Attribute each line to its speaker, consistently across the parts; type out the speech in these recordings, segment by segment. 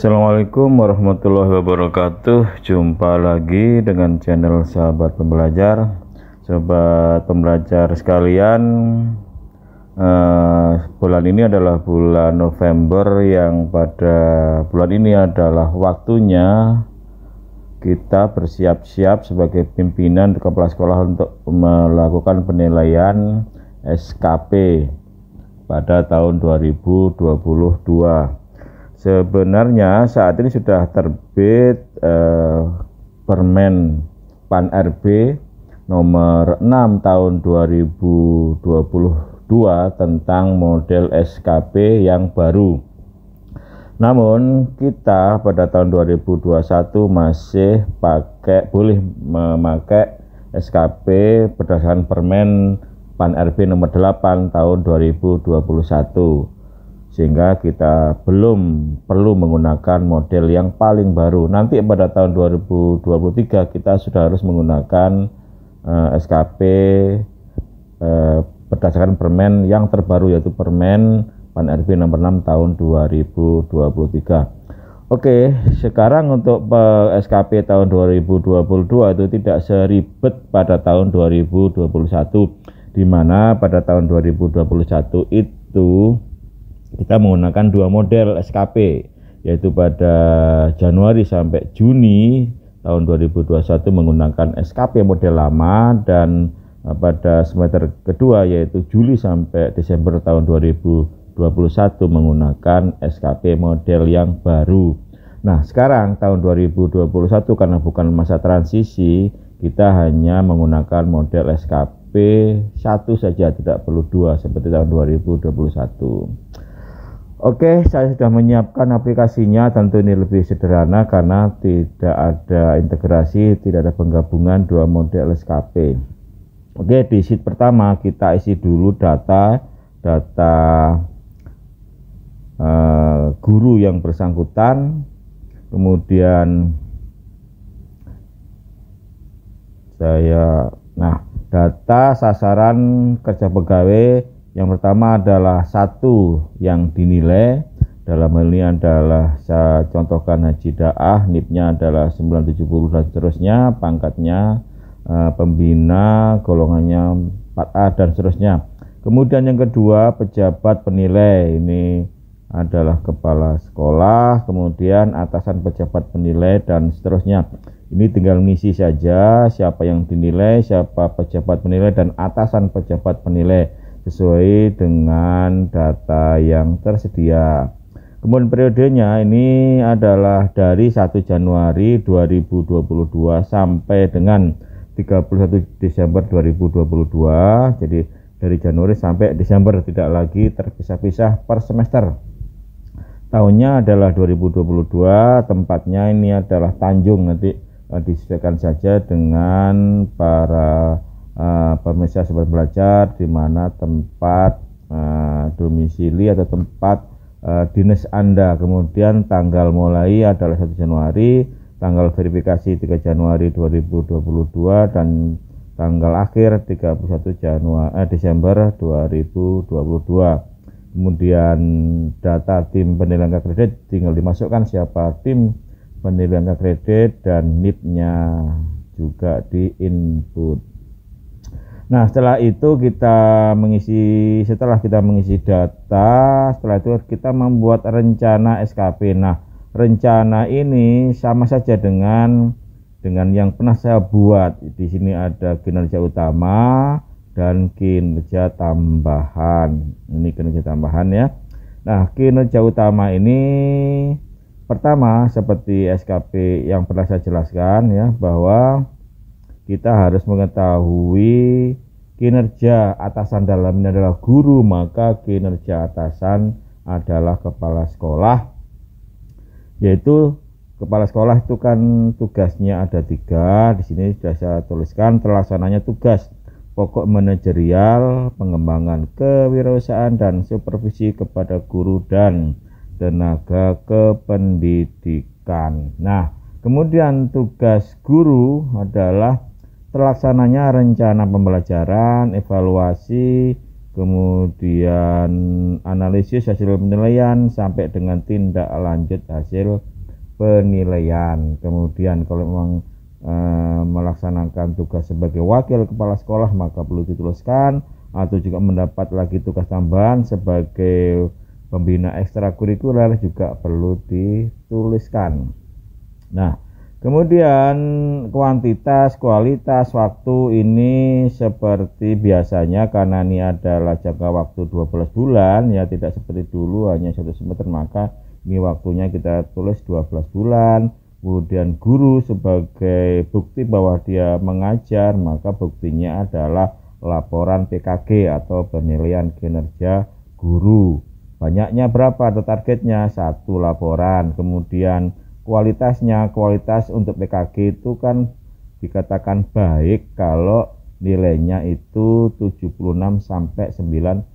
Speaker 1: Assalamualaikum warahmatullahi wabarakatuh Jumpa lagi dengan channel sahabat pembelajar Sobat pembelajar sekalian uh, Bulan ini adalah bulan November yang pada bulan ini adalah waktunya Kita bersiap-siap sebagai pimpinan kepala sekolah untuk melakukan penilaian SKP pada tahun 2022 Sebenarnya saat ini sudah terbit eh, Permen Pan RB nomor 6 tahun 2022 tentang model SKP yang baru. Namun kita pada tahun 2021 masih pakai boleh memakai SKP berdasarkan Permen Pan RB nomor 8 tahun 2021 sehingga kita belum perlu menggunakan model yang paling baru. Nanti pada tahun 2023 kita sudah harus menggunakan uh, eh, SKP uh, eh, berdasarkan permen yang terbaru yaitu permen Pan RB nomor 6 tahun 2023. Oke, sekarang untuk SKP tahun 2022 itu tidak seribet pada tahun 2021 di mana pada tahun 2021 itu kita menggunakan dua model SKP yaitu pada Januari sampai Juni tahun 2021 menggunakan SKP model lama dan eh, pada semester kedua yaitu Juli sampai Desember tahun 2021 menggunakan SKP model yang baru. Nah, sekarang tahun 2021 karena bukan masa transisi, kita hanya menggunakan model SKP satu saja, tidak perlu dua seperti tahun 2021. Oke, saya sudah menyiapkan aplikasinya. Tentu ini lebih sederhana karena tidak ada integrasi, tidak ada penggabungan dua model SKP. Oke, di sheet pertama kita isi dulu data data uh, guru yang bersangkutan, kemudian saya nah data sasaran kerja pegawai yang pertama adalah satu yang dinilai dalam hal ini adalah saya contohkan haji daah, nipnya adalah 970 dan seterusnya, pangkatnya e, pembina, golongannya 4A dan seterusnya. Kemudian yang kedua pejabat penilai ini adalah kepala sekolah, kemudian atasan pejabat penilai dan seterusnya. Ini tinggal ngisi saja siapa yang dinilai, siapa pejabat penilai dan atasan pejabat penilai sesuai dengan data yang tersedia. Kemudian periodenya ini adalah dari 1 Januari 2022 sampai dengan 31 Desember 2022. Jadi dari Januari sampai Desember tidak lagi terpisah-pisah per semester. Tahunnya adalah 2022, tempatnya ini adalah Tanjung nanti eh, disesuaikan saja dengan para Eh, pemirsa sobat belajar di mana tempat uh, domisili atau tempat uh, dinas Anda. Kemudian tanggal mulai adalah 1 Januari, tanggal verifikasi 3 Januari 2022 dan tanggal akhir 31 Januari eh, Desember 2022. Kemudian data tim penilaian kredit tinggal dimasukkan siapa tim penilaian kredit dan NIP-nya juga di input. Nah, setelah itu kita mengisi setelah kita mengisi data, setelah itu kita membuat rencana SKP. Nah, rencana ini sama saja dengan dengan yang pernah saya buat. Di sini ada kinerja utama dan kinerja tambahan. Ini kinerja tambahan ya. Nah, kinerja utama ini pertama seperti SKP yang pernah saya jelaskan ya bahwa kita harus mengetahui kinerja atasan dalam ini adalah guru, maka kinerja atasan adalah kepala sekolah, yaitu kepala sekolah itu kan tugasnya ada tiga. Di sini sudah saya tuliskan terlaksananya tugas pokok manajerial, pengembangan kewirausahaan dan supervisi kepada guru dan tenaga kependidikan. Nah, kemudian tugas guru adalah terlaksananya rencana pembelajaran, evaluasi, kemudian analisis hasil penilaian sampai dengan tindak lanjut hasil penilaian. Kemudian kalau memang e, melaksanakan tugas sebagai wakil kepala sekolah maka perlu dituliskan atau juga mendapat lagi tugas tambahan sebagai pembina ekstrakurikuler juga perlu dituliskan. Nah, Kemudian kuantitas, kualitas waktu ini seperti biasanya karena ini adalah jangka waktu 12 bulan ya tidak seperti dulu hanya satu semester maka ini waktunya kita tulis 12 bulan. Kemudian guru sebagai bukti bahwa dia mengajar maka buktinya adalah laporan PKG atau penilaian kinerja guru. Banyaknya berapa atau targetnya? Satu laporan. Kemudian kualitasnya kualitas untuk PKG itu kan dikatakan baik kalau nilainya itu 76 sampai 90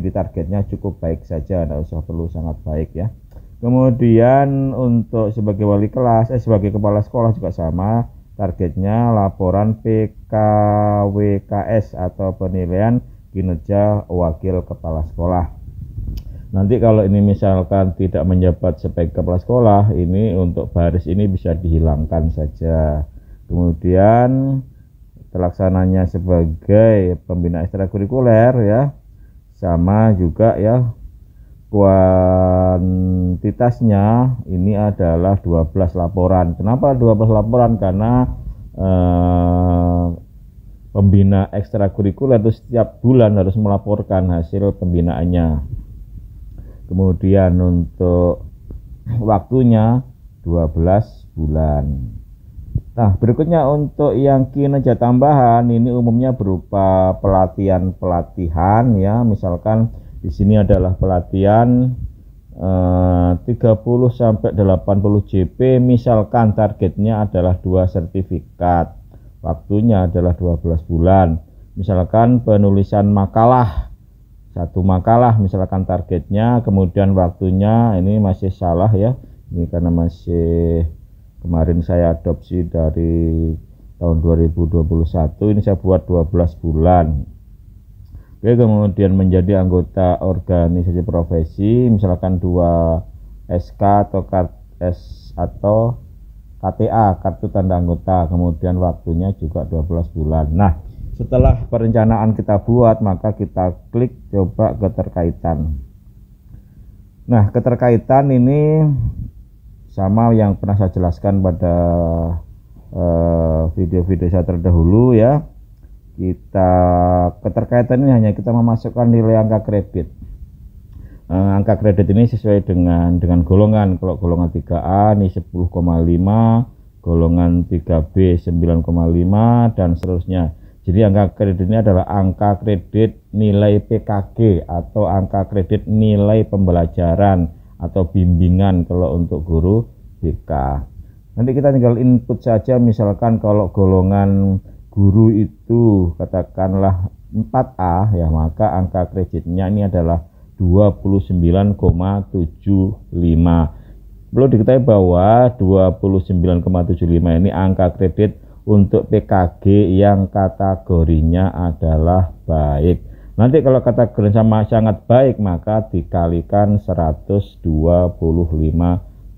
Speaker 1: jadi targetnya cukup baik saja tidak usah perlu sangat baik ya kemudian untuk sebagai wali kelas eh sebagai kepala sekolah juga sama targetnya laporan PKWKS atau penilaian kinerja wakil kepala sekolah Nanti kalau ini misalkan tidak menjabat sebagai kepala sekolah, ini untuk baris ini bisa dihilangkan saja. Kemudian pelaksananya sebagai pembina ekstrakurikuler ya, sama juga ya kuantitasnya ini adalah 12 laporan. Kenapa 12 laporan? Karena eh, pembina ekstrakurikuler itu setiap bulan harus melaporkan hasil pembinaannya kemudian untuk waktunya 12 bulan Nah, berikutnya untuk yang kinerja tambahan ini umumnya berupa pelatihan-pelatihan ya. Misalkan di sini adalah pelatihan eh, 30 80 JP, misalkan targetnya adalah dua sertifikat. Waktunya adalah 12 bulan. Misalkan penulisan makalah satu makalah misalkan targetnya kemudian waktunya ini masih salah ya ini karena masih kemarin saya adopsi dari tahun 2021 ini saya buat 12 bulan Oke kemudian menjadi anggota organisasi profesi misalkan dua SK atau kart S atau KTA kartu tanda anggota kemudian waktunya juga 12 bulan nah setelah perencanaan kita buat, maka kita klik coba keterkaitan. Nah, keterkaitan ini sama yang pernah saya jelaskan pada eh, video-video uh, saya terdahulu ya. Kita keterkaitan ini hanya kita memasukkan nilai angka kredit. Uh, angka kredit ini sesuai dengan dengan golongan. Kalau golongan 3A ini 10,5, golongan 3B 9,5 dan seterusnya jadi angka kredit ini adalah angka kredit nilai PKG atau angka kredit nilai pembelajaran atau bimbingan kalau untuk guru BK. Nanti kita tinggal input saja misalkan kalau golongan guru itu katakanlah 4A ya maka angka kreditnya ini adalah 29,75. Perlu diketahui bahwa 29,75 ini angka kredit untuk PKG yang kategorinya adalah baik. Nanti kalau kategori sama sangat baik maka dikalikan 125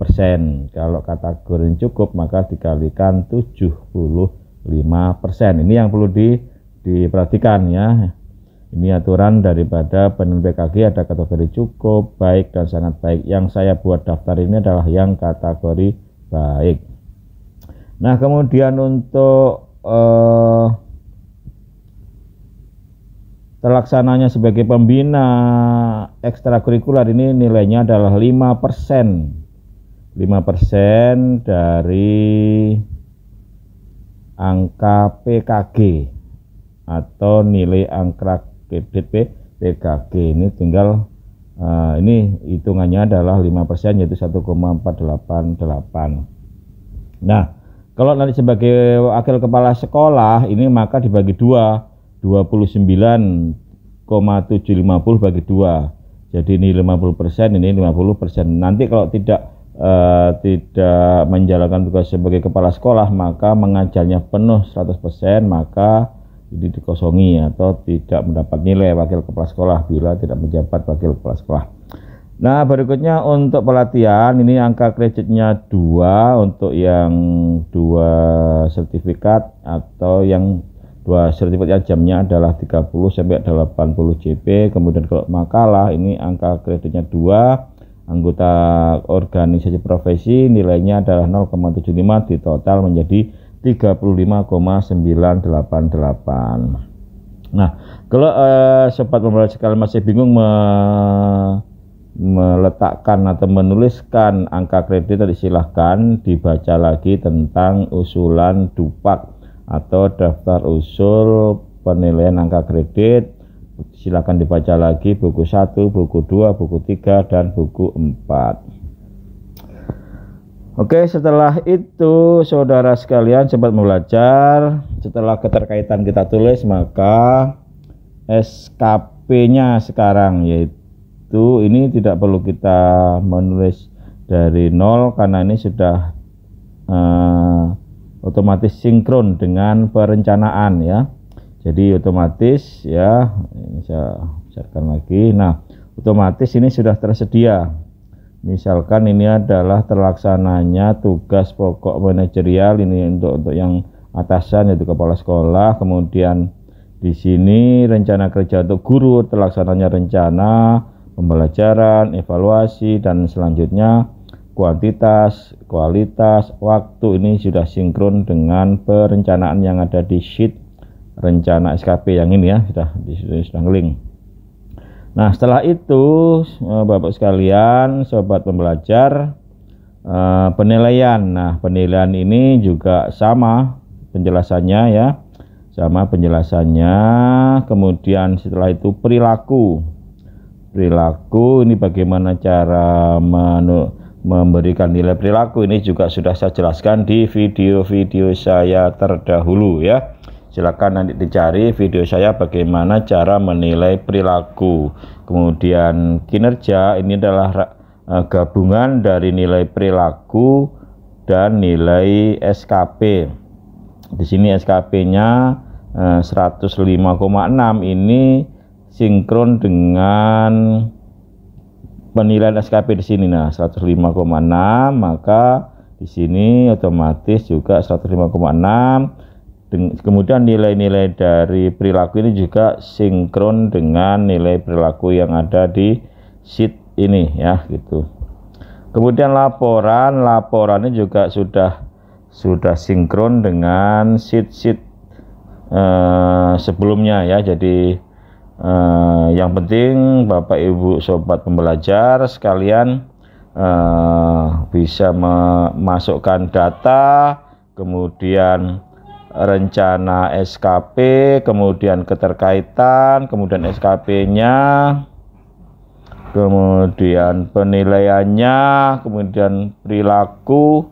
Speaker 1: persen. Kalau kategori cukup maka dikalikan 75 persen. Ini yang perlu di, diperhatikan ya. Ini aturan daripada penilaian PKG ada kategori cukup, baik, dan sangat baik. Yang saya buat daftar ini adalah yang kategori baik. Nah, kemudian untuk eh, terlaksananya sebagai pembina ekstrakurikuler ini nilainya adalah 5%. 5% dari angka PKG atau nilai angka PDP PKG ini tinggal uh, ini hitungannya adalah 5% yaitu 1,488. Nah, kalau nanti sebagai wakil kepala sekolah ini maka dibagi dua, 29,750 bagi dua. Jadi ini 50%, ini 50%. Nanti kalau tidak uh, tidak menjalankan tugas sebagai kepala sekolah maka mengajarnya penuh 100% maka ini dikosongi atau tidak mendapat nilai wakil kepala sekolah bila tidak menjabat wakil kepala sekolah. Nah, berikutnya untuk pelatihan ini angka kreditnya dua untuk yang dua sertifikat atau yang dua sertifikat yang jamnya adalah 30 sampai 80 JP. Kemudian kalau makalah ini angka kreditnya dua anggota organisasi profesi nilainya adalah 0,75 di total menjadi 35,988. Nah, kalau eh, sempat pemerhati sekali masih bingung me meletakkan atau menuliskan angka kredit tadi silahkan dibaca lagi tentang usulan dupak atau daftar usul penilaian angka kredit Silahkan dibaca lagi buku 1, buku 2, buku 3 dan buku 4. Oke, setelah itu saudara sekalian sempat belajar, setelah keterkaitan kita tulis maka SKP-nya sekarang yaitu itu ini tidak perlu kita menulis dari nol karena ini sudah uh, otomatis sinkron dengan perencanaan ya jadi otomatis ya ini saya besarkan lagi nah otomatis ini sudah tersedia misalkan ini adalah terlaksananya tugas pokok manajerial ini untuk untuk yang atasan yaitu kepala sekolah kemudian di sini rencana kerja untuk guru terlaksananya rencana pembelajaran, evaluasi, dan selanjutnya kuantitas, kualitas, waktu ini sudah sinkron dengan perencanaan yang ada di sheet rencana SKP yang ini ya sudah di sudah link. Nah setelah itu eh, Bapak sekalian, sobat pembelajar, eh, penilaian. Nah penilaian ini juga sama penjelasannya ya, sama penjelasannya. Kemudian setelah itu perilaku perilaku ini bagaimana cara menu, memberikan nilai perilaku ini juga sudah saya jelaskan di video-video saya terdahulu ya silakan nanti dicari video saya bagaimana cara menilai perilaku kemudian kinerja ini adalah e, gabungan dari nilai perilaku dan nilai SKP di sini SKP-nya 105,6 e, ini sinkron dengan penilaian SKP di sini nah 105,6 maka di sini otomatis juga 105,6 kemudian nilai-nilai dari perilaku ini juga sinkron dengan nilai perilaku yang ada di sheet ini ya gitu kemudian laporan laporannya juga sudah sudah sinkron dengan sheet-sheet eh, sebelumnya ya jadi Uh, yang penting Bapak Ibu sobat pembelajar sekalian uh, bisa memasukkan data, kemudian rencana SKP, kemudian keterkaitan, kemudian SKP-nya, kemudian penilaiannya, kemudian perilaku,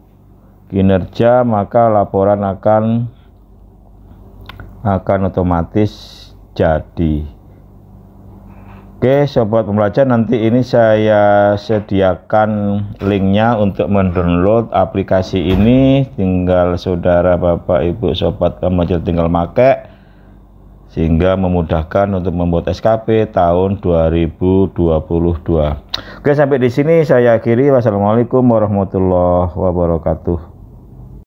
Speaker 1: kinerja, maka laporan akan akan otomatis jadi. Oke sobat pembelajar nanti ini saya sediakan linknya untuk mendownload aplikasi ini tinggal saudara bapak ibu sobat pembelajar tinggal make sehingga memudahkan untuk membuat SKP tahun 2022 Oke sampai di sini saya akhiri wassalamualaikum warahmatullahi wabarakatuh